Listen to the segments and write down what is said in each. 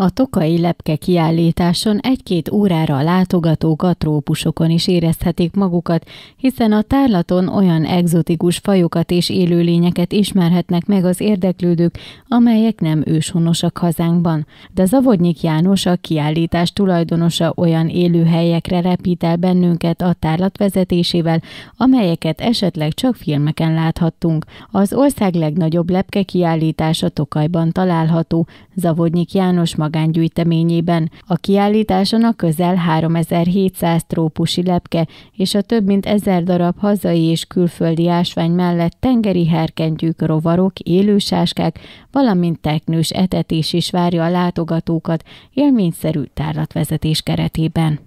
A tokai lepke kiállításon egy-két órára látogatók a trópusokon is érezhetik magukat, hiszen a tárlaton olyan egzotikus fajokat és élőlényeket ismerhetnek meg az érdeklődők, amelyek nem őshonosak hazánkban. De Zavodnyik János, a kiállítás tulajdonosa olyan élőhelyekre repít el bennünket a tárlat vezetésével, amelyeket esetleg csak filmeken láthattunk. Az ország legnagyobb lepke kiállítása Tokajban található. Zavodnyik János maga magángyűjteményében. A kiállításon a közel 3700 trópusi lepke és a több mint 1000 darab hazai és külföldi ásvány mellett tengeri herkentyűk, rovarok, élősáskák, valamint teknős etetés is várja a látogatókat élményszerű tárlatvezetés keretében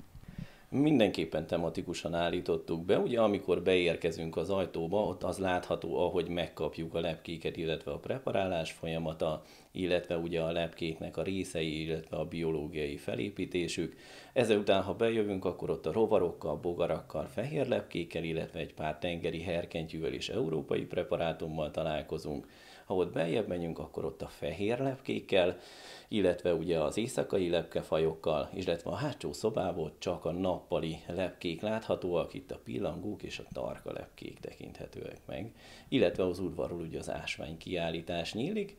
mindenképpen tematikusan állítottuk be. Ugye amikor beérkezünk az ajtóba, ott az látható, ahogy megkapjuk a lepkéket, illetve a preparálás folyamata, illetve ugye a lepkéknek a részei, illetve a biológiai felépítésük. Ezután, ha bejövünk, akkor ott a rovarokkal, bogarakkal, fehér lepkékkel, illetve egy pár tengeri herkentyűvel és európai preparátummal találkozunk ha ott beljebb megyünk, akkor ott a fehér lepkékkel, illetve ugye az éjszakai lepkefajokkal, illetve a hátsó szobából csak a nappali lepkék láthatóak, itt a pillangók és a tarka lepkék tekinthetőek meg, illetve az udvarról ugye az ásvány kiállítás nyílik,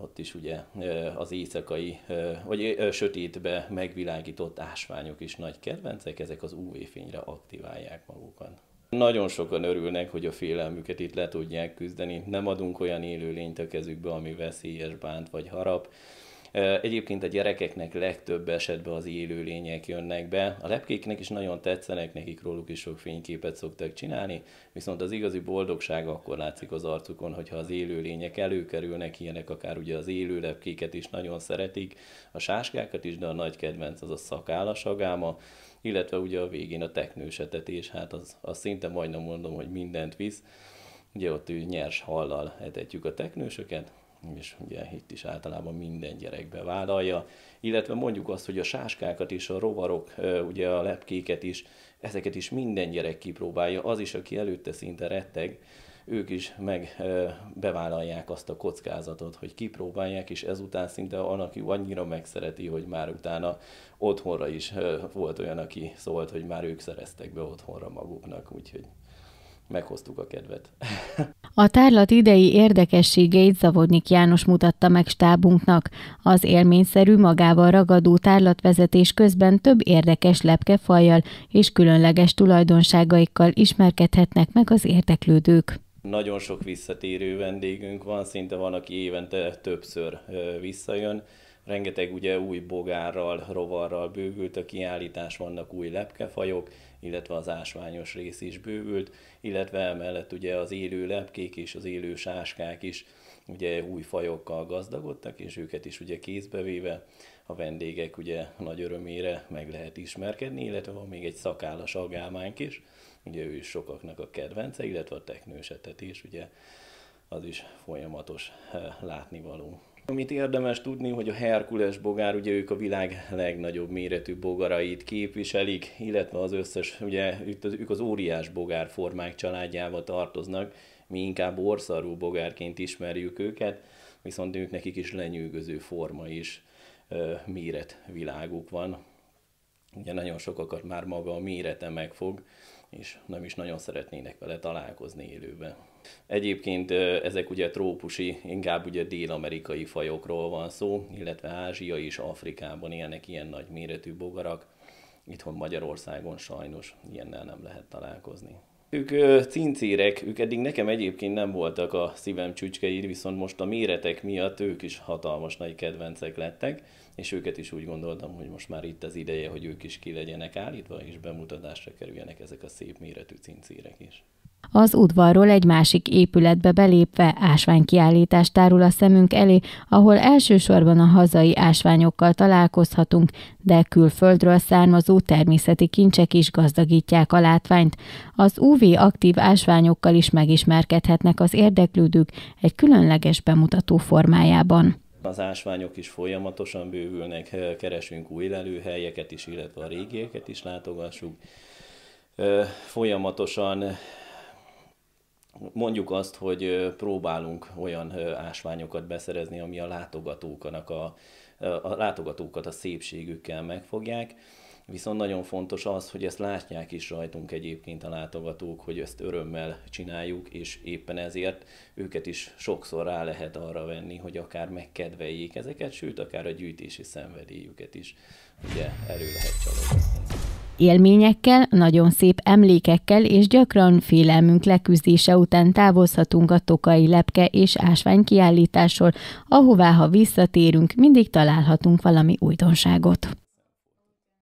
ott is ugye az éjszakai, vagy sötétbe megvilágított ásványok is nagy kedvencek, ezek az UV-fényre aktiválják magukat. Nagyon sokan örülnek, hogy a félelmüket itt le tudják küzdeni. Nem adunk olyan élőlényt a kezükbe, ami veszélyes, bánt vagy harap. Egyébként a gyerekeknek legtöbb esetben az élőlények jönnek be. A lepkéknek is nagyon tetszenek, nekik róluk is sok fényképet szoktak csinálni, viszont az igazi boldogság akkor látszik az arcukon, hogyha az élőlények előkerülnek, ilyenek akár ugye az élő lepkéket is nagyon szeretik, a sáskákat is, de a nagy kedvenc az a szakállas agáma, illetve ugye a végén a teknősetetés, hát az, az szinte majdnem mondom, hogy mindent visz. Ugye ott ő nyers hallal etetjük a teknősöket, és ugye itt is általában minden gyerekbe vállalja, illetve mondjuk azt, hogy a sáskákat is, a rovarok, ugye a lepkéket is, ezeket is minden gyerek kipróbálja, az is, aki előtte szinte retteg, ők is meg bevállalják azt a kockázatot, hogy kipróbálják, és ezután szinte van, aki annyira megszereti, hogy már utána otthonra is volt olyan, aki szólt, hogy már ők szereztek be otthonra maguknak, úgyhogy meghoztuk a kedvet. A tárlat idei érdekességeit Zavodnik János mutatta meg stábunknak. Az élményszerű, magával ragadó tárlatvezetés közben több érdekes lepkefajjal és különleges tulajdonságaikkal ismerkedhetnek meg az érdeklődők. Nagyon sok visszatérő vendégünk van, szinte van, aki évente többször visszajön. Rengeteg ugye új bogárral, rovarral bővült a kiállítás, vannak új lepkefajok, illetve az ásványos rész is bővült, illetve emellett ugye az élő lepkék és az élő sáskák is ugye új fajokkal gazdagodtak, és őket is ugye kézbevéve a vendégek ugye nagy örömére meg lehet ismerkedni, illetve van még egy szakállas agámánk is, ugye ő is sokaknak a kedvence, illetve a teknősetet is, ugye az is folyamatos eh, látnivaló. Amit érdemes tudni, hogy a Herkules bogár, ugye ők a világ legnagyobb méretű bogarait képviselik, illetve az összes, ugye ők az óriás bogár formák családjába tartoznak, mi inkább orszarú bogárként ismerjük őket, viszont ők nekik is lenyűgöző forma is méretviláguk van, Ugye nagyon sokakat már maga a mérete megfog, és nem is nagyon szeretnének vele találkozni élőben. Egyébként ezek ugye trópusi, inkább ugye dél-amerikai fajokról van szó, illetve Ázsia és Afrikában élnek ilyen nagy méretű bogarak. Itthon Magyarországon sajnos ilyennel nem lehet találkozni. Ők ö, cincérek, ők eddig nekem egyébként nem voltak a szívem csücskei, viszont most a méretek miatt ők is hatalmas nagy kedvencek lettek, és őket is úgy gondoltam, hogy most már itt az ideje, hogy ők is ki legyenek állítva, és bemutatásra kerüljenek ezek a szép méretű cincérek is. Az udvarról egy másik épületbe belépve ásványkiállítás tárul a szemünk elé, ahol elsősorban a hazai ásványokkal találkozhatunk, de külföldről származó természeti kincsek is gazdagítják a látványt. Az UV-aktív ásványokkal is megismerkedhetnek az érdeklődők egy különleges bemutató formájában. Az ásványok is folyamatosan bővülnek, keresünk új lelőhelyeket is, illetve a régieket is látogassuk. Folyamatosan mondjuk azt, hogy próbálunk olyan ásványokat beszerezni, ami a látogatókanak a, a látogatókat a szépségükkel megfogják, Viszont nagyon fontos az, hogy ezt látják is rajtunk egyébként a látogatók, hogy ezt örömmel csináljuk, és éppen ezért őket is sokszor rá lehet arra venni, hogy akár megkedveljék ezeket, sőt, akár a gyűjtési szenvedélyüket is ugye elő lehet csalogatni. Élményekkel, nagyon szép emlékekkel és gyakran félelmünk leküzdése után távozhatunk a tokai lepke és ásvány kiállításról, ahová, ha visszatérünk, mindig találhatunk valami újdonságot.